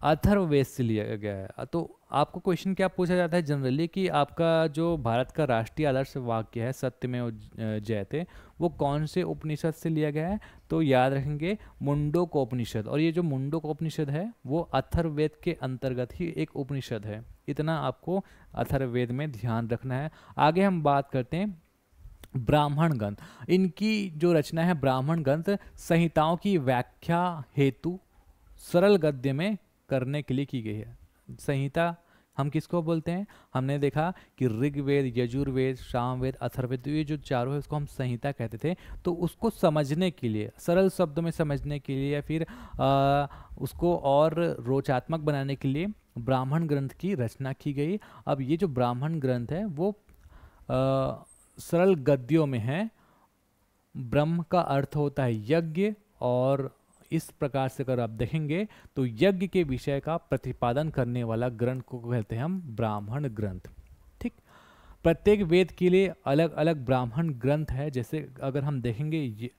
Speaker 1: अथर्ववेद से लिया गया है तो आपको क्वेश्चन क्या पूछा जाता है जनरली कि आपका जो भारत का राष्ट्रीय आदर्श वाक्य है सत्य में जयते वो कौन से उपनिषद से लिया गया है तो याद रखेंगे मुंडोक उपनिषद और ये जो मुंडोक उपनिषद है वो अथर्ववेद के अंतर्गत ही एक उपनिषद है इतना आपको अथर्ववेद में ध्यान रखना है आगे हम बात करते हैं ब्राह्मण ग्रंथ इनकी जो रचना है ब्राह्मण ग्रंथ संहिताओं की व्याख्या हेतु सरल गद्य में करने के लिए की गई है संहिता हम किसको बोलते हैं हमने देखा कि ऋग्वेद यजुर्वेद सामवेद अथर्वेद तो ये जो चारों है उसको हम संहिता कहते थे तो उसको समझने के लिए सरल शब्दों में समझने के लिए या फिर आ, उसको और रोचात्मक बनाने के लिए ब्राह्मण ग्रंथ की रचना की गई अब ये जो ब्राह्मण ग्रंथ है वो आ, सरल गद्यों में है ब्रह्म का अर्थ होता है यज्ञ और इस प्रकार से अगर आप देखेंगे तो यज्ञ के विषय का प्रतिपादन करने वाला ग्रंथ को कहते हैं हम ब्राह्मण ग्रंथ ठीक प्रत्येक वेद के लिए अलग अलग ब्राह्मण ग्रंथ है जैसे अगर हम देखेंगे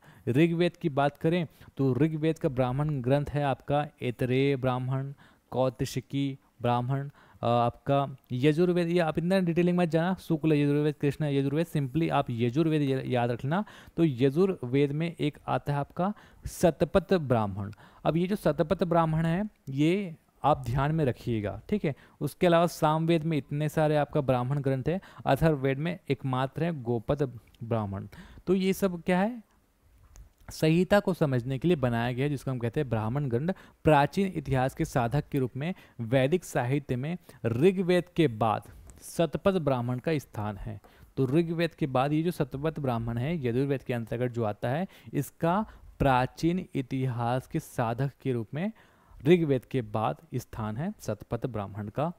Speaker 1: ऋग्वेद की बात करें तो ऋग्वेद का ब्राह्मण ग्रंथ है आपका एतरे ब्राह्मण कौतिशिकी ब्राह्मण आपका यजुर्वेद या आप इतना डिटेलिंग में जाना शुक्ल यजुर्वेद कृष्ण यजुर्वेद सिंपली आप यजुर्वेद याद रखना तो यजुर्वेद में एक आता है आपका सतपथ ब्राह्मण अब ये जो सतपथ ब्राह्मण है ये आप ध्यान में रखिएगा ठीक है उसके अलावा सामवेद में इतने सारे आपका ब्राह्मण ग्रंथ है अथर्ववेद में एकमात्र है गोपद ब्राह्मण तो ये सब क्या है संहिता को समझने के लिए बनाया गया जिसको हम कहते हैं ब्राह्मण ग्रंथ प्राचीन इतिहास के साधक के रूप में वैदिक साहित्य में ऋग्वेद के बाद सतपथ ब्राह्मण का स्थान है तो ऋग्वेद के बाद ये जो सतपथ ब्राह्मण है यजुर्वेद के अंतर्गत जो आता है इसका प्राचीन इतिहास के साधक के रूप में ऋग्वेद के बाद स्थान है सतपथ ब्राह्मण का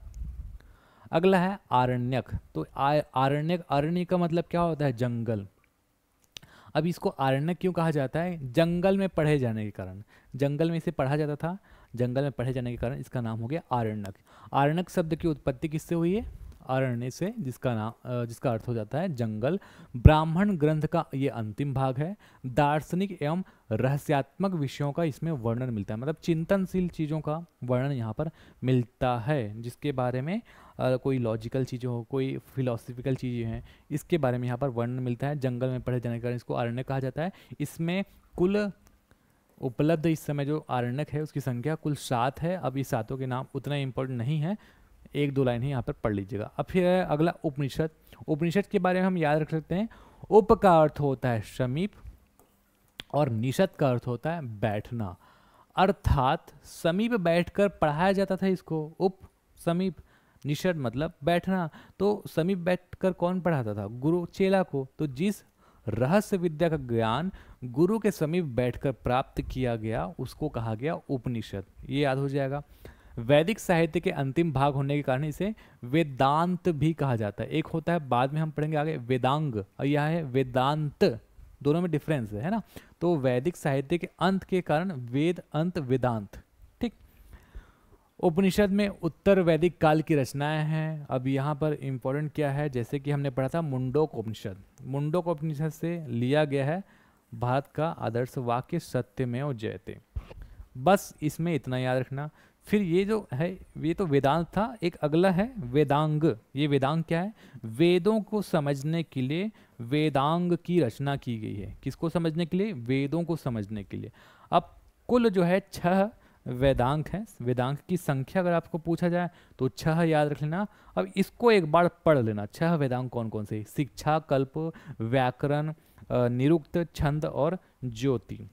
Speaker 1: अगला है आरण्यक तो आरण्यक आरण्य का मतलब क्या होता है जंगल अब इसको आरण्यक क्यों कहा जाता है जंगल में पढ़े जाने के कारण जंगल में इसे पढ़ा जाता था जंगल में पढ़े जाने के कारण इसका नाम हो गया आरण्यक आरण्यक शब्द की उत्पत्ति किससे हुई है अरण्य से जिसका नाम जिसका अर्थ हो जाता है जंगल ब्राह्मण ग्रंथ का ये अंतिम भाग है दार्शनिक एवं रहस्यात्मक विषयों का इसमें वर्णन मिलता है मतलब चिंतनशील चीज़ों का वर्णन यहाँ पर मिलता है जिसके बारे में कोई लॉजिकल चीज़ें हो कोई फिलोसफिकल चीज़ें हैं इसके बारे में यहाँ पर वर्णन मिलता है जंगल में पढ़े जाने के कारण इसको अरण्य कहा जाता है इसमें कुल उपलब्ध इस समय जो आरण्यक है उसकी संख्या कुल सात है अब ये सातों के नाम उतना इम्पोर्टेंट नहीं है एक दो लाइन है यहाँ पर पढ़ लीजिएगा अब फिर है अगला उपनिषद उपनिषद के बारे में हम याद रख सकते हैं उप का अर्थ होता है समीप और निषद का अर्थ होता है बैठना अर्थात समीप बैठकर पढ़ाया जाता था इसको उप समीप निषद मतलब बैठना तो समीप बैठकर कौन पढ़ाता था गुरु चेला को तो जिस रहस्य विद्या का ज्ञान गुरु के समीप बैठकर प्राप्त किया गया उसको कहा गया उपनिषद ये याद हो जाएगा वैदिक साहित्य के अंतिम भाग होने के कारण इसे वेदांत भी कहा जाता है एक होता है बाद में हम पढ़ेंगे आगे वेदांग और यह है वेदांत दोनों में डिफरेंस है, ना तो वैदिक साहित्य के अंत के कारण वेद अंत वेदांत ठीक उपनिषद में उत्तर वैदिक काल की रचनाएं हैं अब यहाँ पर इम्पोर्टेंट क्या है जैसे कि हमने पढ़ा था मुंडोक उपनिषद मुंडोक उपनिषद से लिया गया है भारत का आदर्श वाक्य सत्य में और जयते बस इसमें इतना याद रखना फिर ये जो है ये तो वेदांत था एक अगला है वेदांग ये वेदांग क्या है वेदों को समझने के लिए वेदांग की रचना की गई है किसको समझने के लिए वेदों को समझने के लिए अब कुल जो है छह वेदांक हैं वेदांक की संख्या अगर आपको पूछा जाए तो छह याद रख लेना अब इसको एक बार पढ़ लेना छह वेदांक कौन कौन से शिक्षा कल्प व्याकरण निरुक्त छंद और ज्योति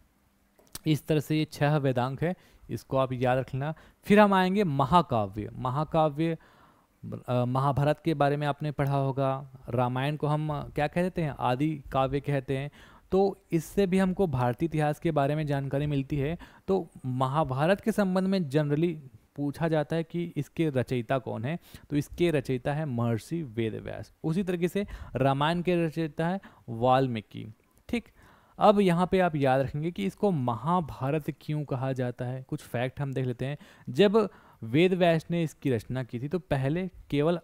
Speaker 1: इस तरह से ये छह वेदांक है इसको आप याद रख लेना फिर हम आएंगे महाकाव्य महाकाव्य महाभारत के बारे में आपने पढ़ा होगा रामायण को हम क्या कहते हैं आदि काव्य कहते हैं तो इससे भी हमको भारतीय इतिहास के बारे में जानकारी मिलती है तो महाभारत के संबंध में जनरली पूछा जाता है कि इसके रचयिता कौन है तो इसके रचयिता है महर्षि वेदव्यास उसी तरीके से रामायण के रचयिता है वाल्मीकि ठीक अब यहाँ पे आप याद रखेंगे कि इसको महाभारत क्यों कहा जाता है कुछ फैक्ट हम देख लेते हैं जब वेद वैश्य ने इसकी रचना की थी तो पहले केवल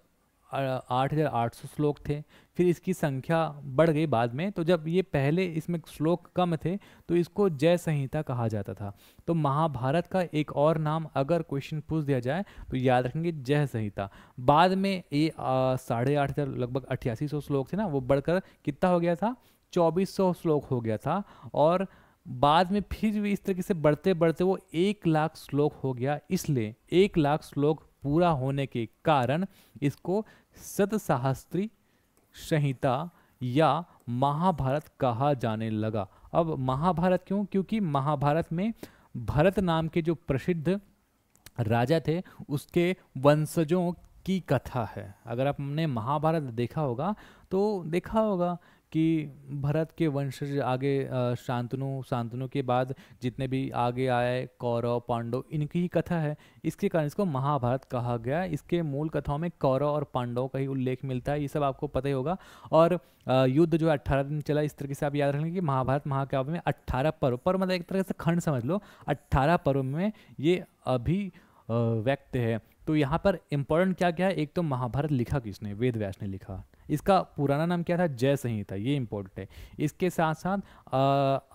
Speaker 1: 8,800 श्लोक थे फिर इसकी संख्या बढ़ गई बाद में तो जब ये पहले इसमें श्लोक कम थे तो इसको जय संहिता कहा जाता था तो महाभारत का एक और नाम अगर क्वेश्चन पूछ दिया जाए तो याद रखेंगे जय संहिता बाद में ये साढ़े आठ हज़ार लगभग अट्ठासी सौ श्लोक थे ना वो बढ़कर कितना हो गया था सौ श्लोक हो गया था और बाद में फिर भी इस तरीके से बढ़ते बढ़ते वो एक लाख श्लोक हो गया इसलिए एक लाख श्लोक पूरा होने के कारण इसको सतसाहस्त्री संहिता या महाभारत कहा जाने लगा अब महाभारत क्यों क्योंकि महाभारत में भरत नाम के जो प्रसिद्ध राजा थे उसके वंशजों की कथा है अगर आपने महाभारत देखा होगा तो देखा होगा कि भरत के वंशज आगे शांतनु शांतनु के बाद जितने भी आगे आए कौरव पांडव इनकी ही कथा है इसके कारण इसको महाभारत कहा गया इसके मूल कथाओं में कौरव और पांडव का ही उल्लेख मिलता है ये सब आपको पता ही होगा और युद्ध जो अट्ठारह दिन चला इस तरीके से आप याद रखेंगे कि महाभारत महाकाव्य में अट्ठारह पर्व पर मतलब एक तरह से खंड समझ लो अट्ठारह पर्व में ये अभी व्यक्त है तो यहाँ पर इम्पोर्टेंट क्या क्या है एक तो महाभारत लिखा किसने वेद व्यास ने लिखा इसका पुराना नाम क्या था जय संहिता ये इम्पोर्टेंट है इसके साथ साथ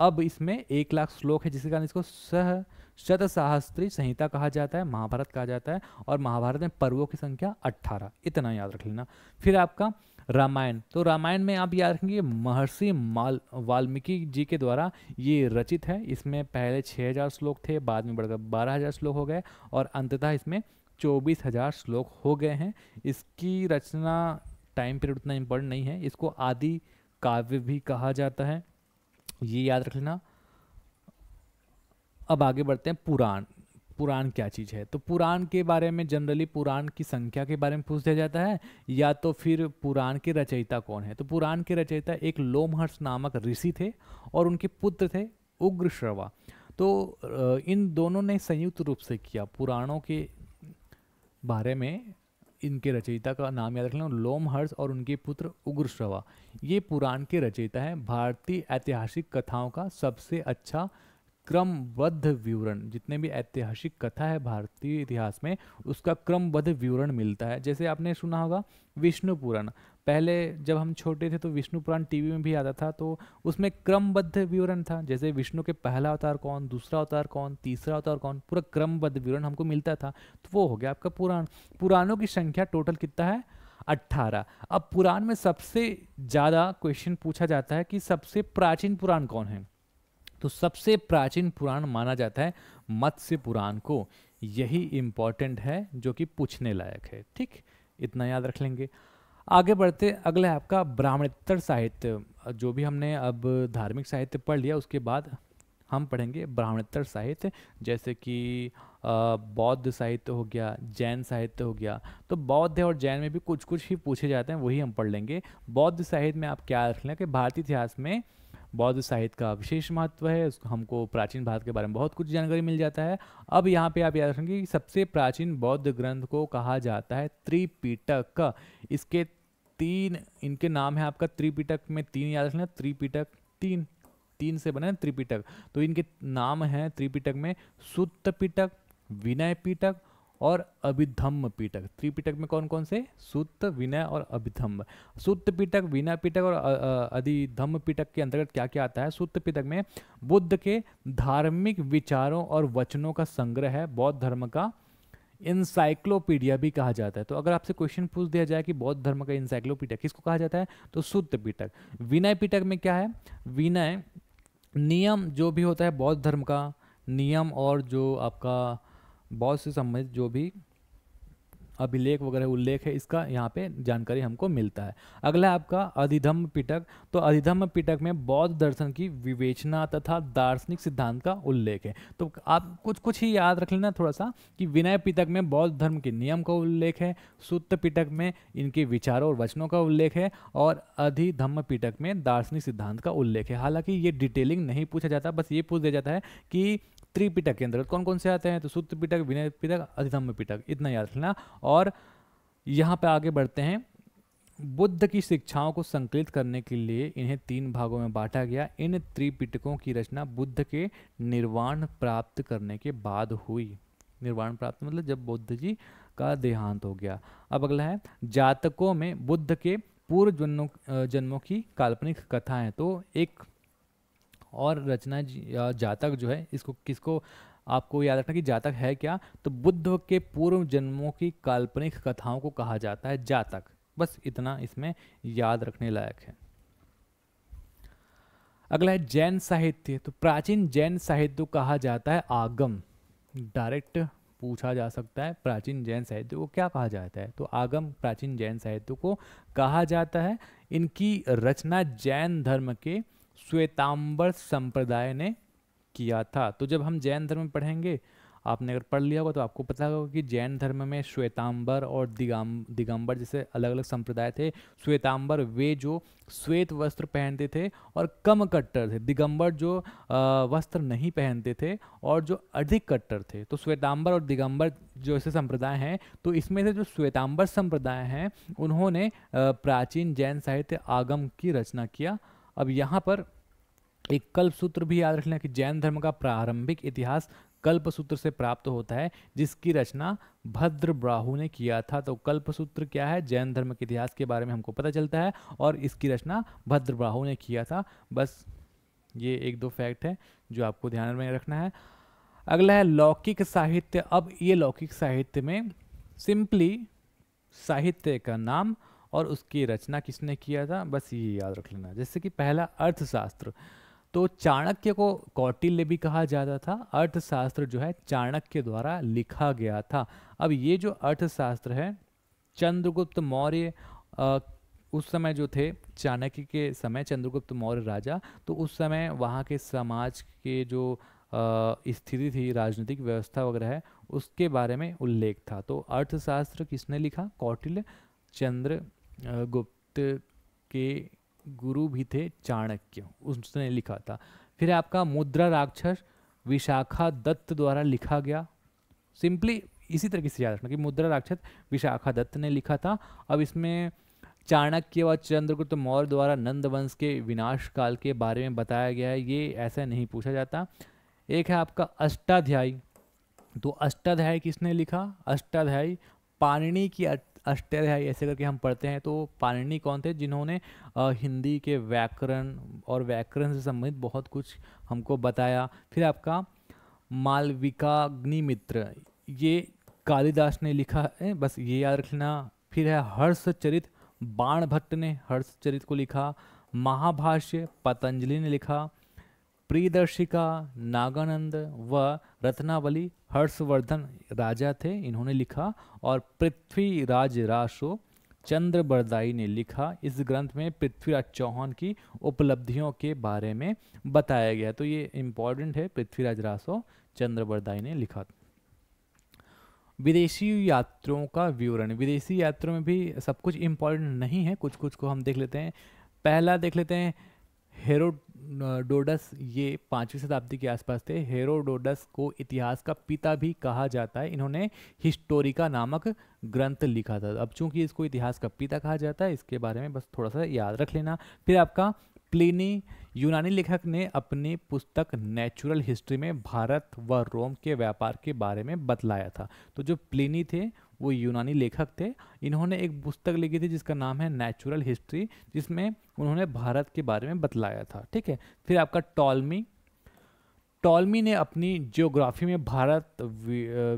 Speaker 1: अब इसमें एक लाख श्लोक है जिसके कारण इसको सह शत सहस्त्री संहिता कहा जाता है महाभारत कहा जाता है और महाभारत में पर्वों की संख्या अट्ठारह इतना याद रख लेना फिर आपका रामायण तो रामायण में आप याद रखेंगे महर्षि माल वाल्मीकि जी के द्वारा ये रचित है इसमें पहले 6000 श्लोक थे बाद में बढ़कर 12000 श्लोक हो गए और अंततः इसमें चौबीस हजार श्लोक हो गए हैं इसकी रचना टाइम पीरियड उतना इम्पोर्टेंट नहीं है इसको आदि काव्य भी कहा जाता है ये याद रख लेना अब आगे बढ़ते हैं पुराण पुराण क्या चीज़ है तो पुराण के बारे में जनरली पुराण की संख्या के बारे में पूछ दिया जाता है या तो फिर पुराण के रचयिता कौन है तो पुराण के रचयिता एक लोमहर्ष नामक ऋषि थे और उनके पुत्र थे उग्र तो इन दोनों ने संयुक्त रूप से किया पुराणों के बारे में इनके रचयिता का नाम याद रख लें लोमहर्ष और उनके पुत्र उग्रश्रवा ये पुराण के रचयिता हैं भारतीय ऐतिहासिक कथाओं का सबसे अच्छा क्रमबद्ध विवरण जितने भी ऐतिहासिक कथा है भारतीय इतिहास में उसका क्रमबद्ध विवरण मिलता है जैसे आपने सुना होगा विष्णु पुराण पहले जब हम छोटे थे तो विष्णु पुराण टीवी में भी आता था तो उसमें क्रमबद्ध विवरण था जैसे विष्णु के पहला अवतार कौन दूसरा अवतार कौन तीसरा अवतार कौन पूरा क्रमबद्ध विवरण हमको मिलता था तो वो हो गया आपका पुराण पुराणों की संख्या टोटल कितना है अट्ठारह अब पुराण में सबसे ज़्यादा क्वेश्चन पूछा जाता है कि सबसे प्राचीन पुराण कौन है तो सबसे प्राचीन पुराण माना जाता है मत्स्य पुराण को यही इंपॉर्टेंट है जो कि पूछने लायक है ठीक इतना याद रख लेंगे आगे बढ़ते अगला आपका ब्राह्मणोत्तर साहित्य जो भी हमने अब धार्मिक साहित्य पढ़ लिया उसके बाद हम पढ़ेंगे ब्राह्मणोत्तर साहित्य जैसे कि बौद्ध साहित्य हो गया जैन साहित्य हो गया तो बौद्ध और जैन में भी कुछ कुछ ही पूछे जाते हैं वही हम पढ़ लेंगे बौद्ध साहित्य में आप क्या रख लें कि भारतीय इतिहास में बौद्ध साहित्य का विशेष महत्व है हमको प्राचीन भारत के बारे में बहुत कुछ जानकारी मिल जाता है अब यहाँ पे आप याद रखेंगे कि सबसे प्राचीन बौद्ध ग्रंथ को कहा जाता है त्रिपिटक इसके तीन इनके नाम है आपका त्रिपिटक में तीन याद रखना त्रिपिटक तीन तीन से बना है त्रिपिटक तो इनके नाम है त्रिपिटक में सुत्त पिटक विनय पिटक और अभिधम्म पीटक त्रिपिटक में कौन कौन से सूत्र विनय और अभिधम्म सूत्र पीटक विनय पीटक और अधिधम्म पीटक के अंतर्गत क्या क्या आता है सूत्र पीटक में बुद्ध के धार्मिक विचारों और वचनों का संग्रह है बौद्ध धर्म का इंसाइक्लोपीडिया भी कहा जाता है तो अगर आपसे क्वेश्चन पूछ दिया जाए कि बौद्ध धर्म का इंसाइक्लोपीडिया किसको कहा जाता है तो सूत्र पीटक विनय पीटक में क्या है विनय नियम जो भी होता है बौद्ध धर्म का नियम और जो आपका बॉस से संबंधित जो भी अभिलेख वगैरह उल्लेख है इसका यहाँ पे जानकारी हमको मिलता है अगला आपका अधिधम पिटक तो अधिधम पिटक में बौद्ध दर्शन की विवेचना तथा दार्शनिक सिद्धांत का उल्लेख है तो आप कुछ कुछ ही याद रख लेना थोड़ा सा कि विनय पिटक में बौद्ध धर्म के नियम का उल्लेख है सूत्र पिटक में इनके विचारों और वचनों का उल्लेख है और अधिधम पिटक में दार्शनिक सिद्धांत का उल्लेख है हालांकि ये डिटेलिंग नहीं पूछा जाता बस ये पूछ दिया जाता है कि त्रिपिटक के अंतर्गत कौन कौन से आते हैं तो सूत्र पिटक विनय पिटक अधिधम्म पिटक इतना याद रखना और यहाँ पर आगे बढ़ते हैं बुद्ध की शिक्षाओं को संकलित करने के लिए इन्हें तीन भागों में बांटा गया इन त्रिपिटकों की रचना बुद्ध के निर्वाण प्राप्त करने के बाद हुई निर्वाण प्राप्त मतलब जब बुद्ध जी का देहांत हो गया अब अगला है जातकों में बुद्ध के पूर्व जन्मों जन्मों की काल्पनिक कथाएं तो एक और रचना जातक जो है इसको किसको आपको याद रखना कि जातक है क्या तो बुद्ध के पूर्व जन्मों की काल्पनिक कथाओं को कहा जाता है जातक बस इतना इसमें याद रखने लायक है अगला है जैन साहित्य तो प्राचीन जैन साहित्य को कहा जाता है आगम डायरेक्ट पूछा जा सकता है प्राचीन जैन साहित्य को क्या कहा जाता है तो आगम प्राचीन जैन साहित्य को कहा जाता है इनकी रचना जैन धर्म के श्वेतांबर संप्रदाय ने किया था तो जब हम जैन धर्म पढ़ेंगे आपने अगर पढ़ लिया होगा तो आपको पता होगा कि जैन धर्म में श्वेतांबर और दिगाम दिगंबर जैसे अलग अलग संप्रदाय थे श्वेतांबर वे जो श्वेत वस्त्र पहनते थे और कम कट्टर थे दिगंबर जो वस्त्र नहीं पहनते थे और जो अधिक कट्टर थे तो श्वेतांबर और दिगंबर जो ऐसे संप्रदाय हैं तो इसमें से जो श्वेतांबर संप्रदाय हैं उन्होंने प्राचीन जैन साहित्य आगम की रचना किया अब यहाँ पर एक कल्प सूत्र भी याद रखना कि जैन धर्म का प्रारंभिक इतिहास कल्प सूत्र से प्राप्त होता है जिसकी रचना भद्र ब्राहु ने किया था तो कल्प सूत्र क्या है जैन धर्म के इतिहास के बारे में हमको पता चलता है और इसकी रचना भद्र ब्राहु ने किया था बस ये एक दो फैक्ट है जो आपको ध्यान में रखना है अगला है लौकिक साहित्य अब ये लौकिक साहित्य में सिंपली साहित्य का नाम और उसकी रचना किसने किया था बस ये याद रख लेना जैसे कि पहला अर्थशास्त्र तो चाणक्य को कौटिल्य भी कहा जाता था अर्थशास्त्र जो है चाणक्य द्वारा लिखा गया था अब ये जो अर्थशास्त्र है चंद्रगुप्त मौर्य उस समय जो थे चाणक्य के समय चंद्रगुप्त मौर्य राजा तो उस समय वहाँ के समाज के जो स्थिति थी राजनीतिक व्यवस्था वगैरह है उसके बारे में उल्लेख था तो अर्थशास्त्र किसने लिखा कौटिल्य चंद्र गुप्त के गुरु भी थे चाणक्य उसने लिखा था फिर आपका मुद्रा राक्षस विशाखा दत्त द्वारा लिखा गया सिंपली इसी तरीके से याद रखना कि मुद्रा राक्षस विशाखा दत्त ने लिखा था अब इसमें चाणक्य व चंद्रगुप्त तो मौर्य द्वारा नंद वंश के विनाश काल के बारे में बताया गया है ये ऐसा नहीं पूछा जाता एक है आपका अष्टाध्यायी तो अष्टाध्यायी किसने लिखा अष्टाध्यायी पाणिनी की अष्टध्यायी ऐसे करके हम पढ़ते हैं तो पाणिनि कौन थे जिन्होंने हिंदी के व्याकरण और व्याकरण से संबंधित बहुत कुछ हमको बताया फिर आपका मालविकाग्निमित्र ये कालिदास ने लिखा है बस ये याद रखना फिर है हर्षचरित बाण भट्ट ने हर्षचरित को लिखा महाभाष्य पतंजलि ने लिखा प्रियदर्शिका नागानंद व रत्नावली हर्षवर्धन राजा थे इन्होंने लिखा और पृथ्वीराज राशो चंद्र बरदाई ने लिखा इस ग्रंथ में पृथ्वीराज चौहान की उपलब्धियों के बारे में बताया गया तो ये इम्पॉर्टेंट है पृथ्वीराज रासो चंद्र बरदाई ने लिखा विदेशी यात्रियों का विवरण विदेशी यात्रियों में भी सब कुछ इम्पॉर्टेंट नहीं है कुछ कुछ को हम देख लेते हैं पहला देख लेते हैं हेरोडोडस ये पाँचवीं शताब्दी के आसपास थे हेरोडोडस को इतिहास का पिता भी कहा जाता है इन्होंने हिस्टोरिका नामक ग्रंथ लिखा था अब चूंकि इसको इतिहास का पिता कहा जाता है इसके बारे में बस थोड़ा सा याद रख लेना फिर आपका प्लिनी यूनानी लेखक ने अपनी पुस्तक नेचुरल हिस्ट्री में भारत व रोम के व्यापार के बारे में बतलाया था तो जो प्लिनी थे वो यूनानी लेखक थे इन्होंने एक पुस्तक लिखी थी जिसका नाम है नेचुरल हिस्ट्री जिसमें उन्होंने भारत के बारे में बतलाया था ठीक है फिर आपका टॉलमी टॉलमी ने अपनी जियोग्राफी में भारत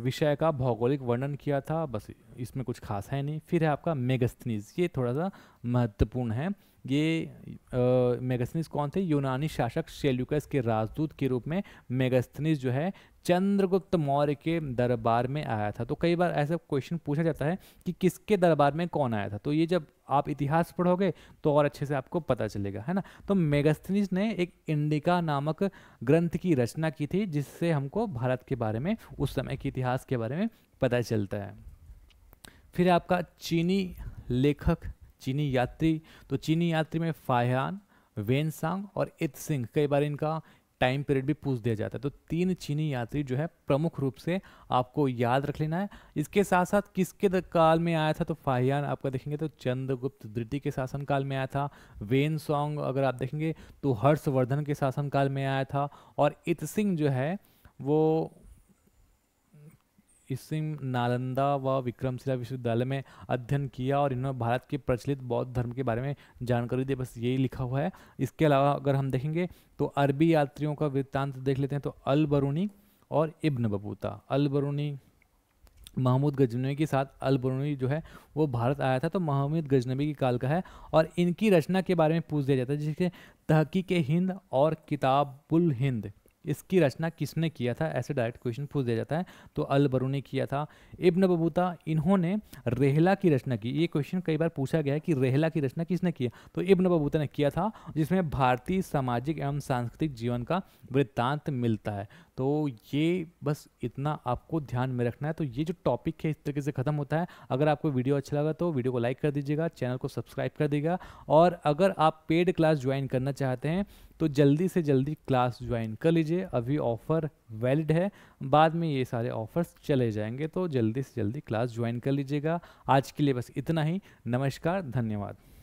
Speaker 1: विषय का भौगोलिक वर्णन किया था बस इसमें कुछ खास है नहीं फिर है आपका मेगस्थनीज ये थोड़ा सा महत्वपूर्ण है ये मेगस्थनीस कौन थे यूनानी शासक शेल्युकस के राजदूत के रूप में मेगस्थनीस जो है चंद्रगुप्त मौर्य के दरबार में आया था तो कई बार ऐसा क्वेश्चन पूछा जाता है कि किसके दरबार में कौन आया था तो ये जब आप इतिहास पढ़ोगे तो और अच्छे से आपको पता चलेगा है ना तो मेगस्थनीस ने एक इंडिका नामक ग्रंथ की रचना की थी जिससे हमको भारत के बारे में उस समय के इतिहास के बारे में पता चलता है फिर आपका चीनी लेखक चीनी यात्री तो चीनी यात्री में फाहान वेनसांग और सिंह कई बार इनका टाइम पीरियड भी पूछ दिया जाता है तो तीन चीनी यात्री जो है प्रमुख रूप से आपको याद रख लेना है इसके साथ साथ किसके काल में आया था तो फाहियान आपका देखेंगे तो चंद्रगुप्त द्वितीय के शासनकाल में आया था वेन सॉन्ग अगर आप देखेंगे तो हर्षवर्धन के शासनकाल में आया था और सिंह जो है वो इसी नालंदा व विक्रमशिला विश्वविद्यालय में अध्ययन किया और इन्होंने भारत के प्रचलित बौद्ध धर्म के बारे में जानकारी दी बस यही लिखा हुआ है इसके अलावा अगर हम देखेंगे तो अरबी यात्रियों का वृत्तांत देख लेते हैं तो अल बरूनी और इब्न बबूता अल बरूनी महमूद गजनवी के साथ अल बरूनी जो है वो भारत आया था तो महमूद गजनबी के काल का है और इनकी रचना के बारे में पूछ दिया जाता है जिसके तहकीक हिंद और किताबुल हिंद इसकी रचना किसने किया था ऐसे डायरेक्ट क्वेश्चन पूछ दिया जाता है तो अल बरू ने किया था इब्न बबूता इन्होंने रेहला की रचना की ये क्वेश्चन कई बार पूछा गया है कि रेहला की रचना किसने किया तो इब्न बबूता ने किया था जिसमें भारतीय सामाजिक एवं सांस्कृतिक जीवन का वृत्तांत मिलता है तो ये बस इतना आपको ध्यान में रखना है तो ये जो टॉपिक है इस तरीके से ख़त्म होता है अगर आपको वीडियो अच्छा लगा तो वीडियो को लाइक कर दीजिएगा चैनल को सब्सक्राइब कर दीजिएगा और अगर आप पेड क्लास ज्वाइन करना चाहते हैं तो जल्दी से जल्दी क्लास ज्वाइन कर लीजिए अभी ऑफ़र वैलिड है बाद में ये सारे ऑफ़र्स चले जाएंगे तो जल्दी से जल्दी क्लास ज्वाइन कर लीजिएगा आज के लिए बस इतना ही नमस्कार धन्यवाद